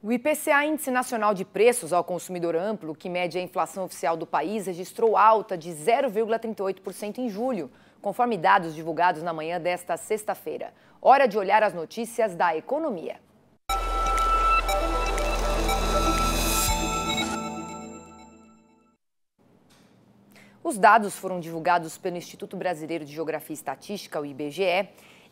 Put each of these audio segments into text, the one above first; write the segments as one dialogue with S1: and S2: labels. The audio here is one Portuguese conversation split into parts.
S1: O IPCA, Índice Nacional de Preços ao Consumidor Amplo, que mede a inflação oficial do país, registrou alta de 0,38% em julho, conforme dados divulgados na manhã desta sexta-feira. Hora de olhar as notícias da economia. Os dados foram divulgados pelo Instituto Brasileiro de Geografia e Estatística, o IBGE,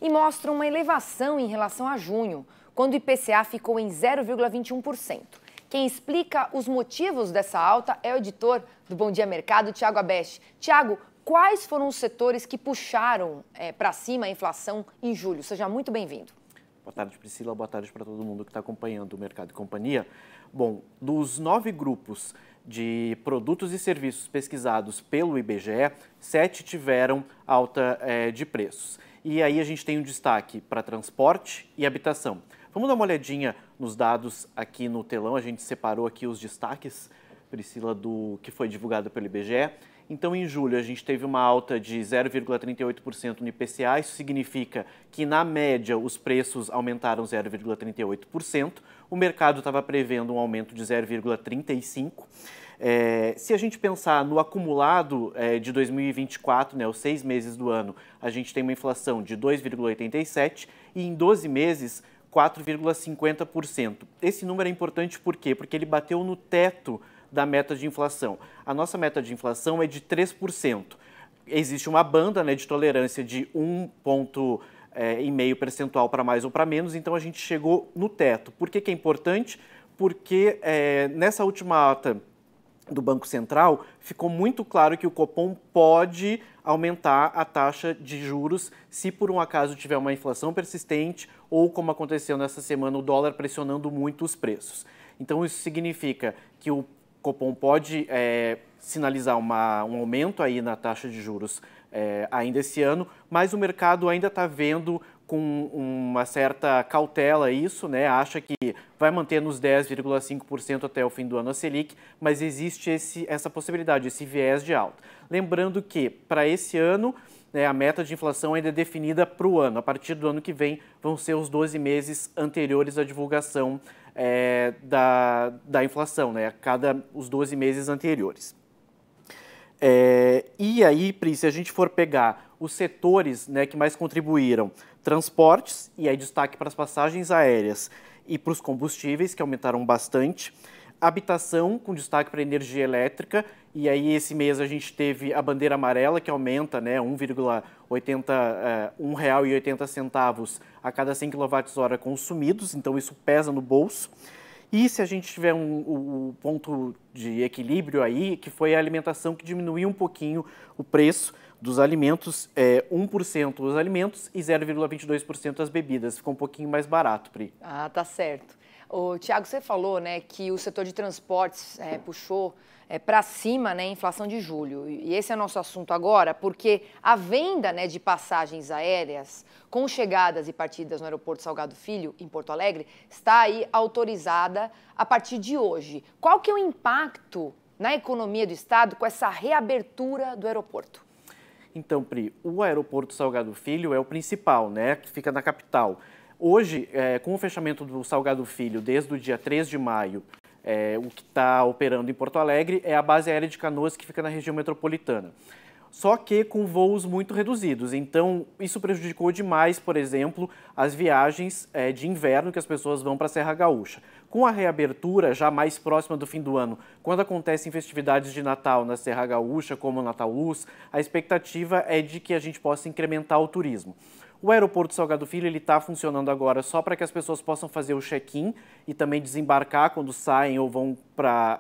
S1: e mostram uma elevação em relação a junho quando o IPCA ficou em 0,21%. Quem explica os motivos dessa alta é o editor do Bom Dia Mercado, Tiago Abeste. Tiago, quais foram os setores que puxaram é, eh, para cima a inflação em julho? Seja muito bem-vindo.
S2: Boa tarde, Priscila. Boa tarde para todo mundo que está acompanhando o Mercado e Companhia. Bom, dos nove grupos de produtos e serviços pesquisados pelo IBGE, sete tiveram alta é, de preços. E aí a gente tem um destaque para transporte e habitação. Vamos dar uma olhadinha nos dados aqui no telão. A gente separou aqui os destaques, Priscila, do que foi divulgado pelo IBGE. Então, em julho, a gente teve uma alta de 0,38% no IPCA. Isso significa que, na média, os preços aumentaram 0,38%. O mercado estava prevendo um aumento de 0,35%. É, se a gente pensar no acumulado é, de 2024, né, os seis meses do ano, a gente tem uma inflação de 2,87% e em 12 meses 4,50%. Esse número é importante por quê? Porque ele bateu no teto da meta de inflação. A nossa meta de inflação é de 3%. Existe uma banda né, de tolerância de 1,5% ponto eh, e meio percentual para mais ou para menos, então a gente chegou no teto. Por que, que é importante? Porque é, nessa última ata do Banco Central, ficou muito claro que o Copom pode aumentar a taxa de juros se por um acaso tiver uma inflação persistente ou como aconteceu nessa semana o dólar pressionando muito os preços. Então isso significa que o Copom pode é, sinalizar uma, um aumento aí na taxa de juros é, ainda esse ano, mas o mercado ainda está vendo com uma certa cautela isso, né? Acha que vai manter nos 10,5% até o fim do ano a Selic, mas existe esse, essa possibilidade, esse viés de alta. Lembrando que, para esse ano, né, a meta de inflação ainda é definida para o ano. A partir do ano que vem, vão ser os 12 meses anteriores à divulgação é, da, da inflação, né, a cada os 12 meses anteriores. É, e aí, Pri, se a gente for pegar os setores né, que mais contribuíram, transportes, e aí destaque para as passagens aéreas e para os combustíveis, que aumentaram bastante. Habitação, com destaque para energia elétrica, e aí esse mês a gente teve a bandeira amarela, que aumenta né, 1,80 uh, R$1,80 a cada 100 kWh consumidos, então isso pesa no bolso. E se a gente tiver um, um, ponto de equilíbrio aí, que foi a alimentação que diminuiu um pouquinho o preço, dos alimentos, é 1% os alimentos e 0,22% as bebidas. Ficou um pouquinho mais barato, Pri.
S1: Ah, tá certo. O Tiago, você falou né, que o setor de transportes é, puxou é, para cima né, a inflação de julho. E esse é nosso assunto agora, porque a venda né, de passagens aéreas com chegadas e partidas no aeroporto Salgado Filho, em Porto Alegre, está aí autorizada a partir de hoje. Qual que é o impacto na economia do Estado com essa reabertura do aeroporto?
S2: Então, Pri, o aeroporto Salgado Filho é o principal, né? Que fica na capital. Hoje, é, com o fechamento do Salgado Filho desde o dia 3 de maio, é, o que está operando em Porto Alegre é a base aérea de Canoas, que fica na região metropolitana só que com voos muito reduzidos. Então, isso prejudicou demais, por exemplo, as viagens é, de inverno que as pessoas vão para a Serra Gaúcha. Com a reabertura, já mais próxima do fim do ano, quando acontecem festividades de Natal na Serra Gaúcha, como o Natal Luz, a expectativa é de que a gente possa incrementar o turismo. O aeroporto Salgado Filho está funcionando agora só para que as pessoas possam fazer o check-in e também desembarcar quando saem ou vão para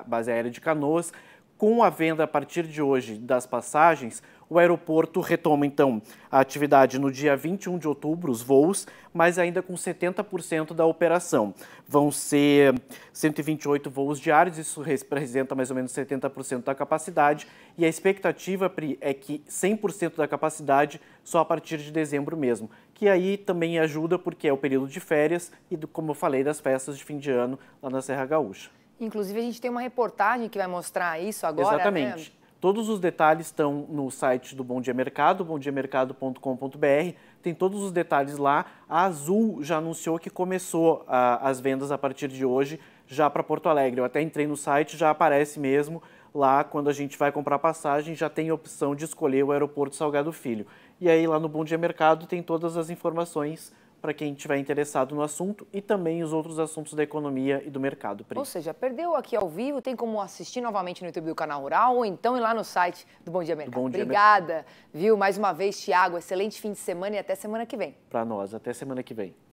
S2: a base aérea de Canoas com a venda a partir de hoje das passagens, o aeroporto retoma então a atividade no dia 21 de outubro, os voos, mas ainda com 70% da operação. Vão ser 128 voos diários, isso representa mais ou menos 70% da capacidade, e a expectativa, Pri, é que 100% da capacidade só a partir de dezembro mesmo, que aí também ajuda porque é o período de férias e, como eu falei, das festas de fim de ano lá na Serra Gaúcha.
S1: Inclusive, a gente tem uma reportagem que vai mostrar isso agora. Né? Exatamente. Né?
S2: Todos os detalhes estão no site do Bom Dia Mercado, bomdiamercado.com.br. Tem todos os detalhes lá. A Azul já anunciou que começou a, ah, as vendas a partir de hoje já para Porto Alegre. Eu até entrei no site, já aparece mesmo lá quando a gente vai comprar passagem, já tem a opção de escolher o aeroporto Salgado Filho. E aí lá no Bom Dia Mercado tem todas as informações para quem estiver interessado no assunto e também os outros assuntos da economia e do mercado. Pri. Ou
S1: seja, perdeu aqui ao vivo, tem como assistir novamente no YouTube do Canal Rural ou então ir lá no site do Bom Dia Mercado. Bom Dia Obrigada, viu? Mais uma vez, Tiago, excelente fim de semana e até semana que vem.
S2: Para nós, até semana que vem.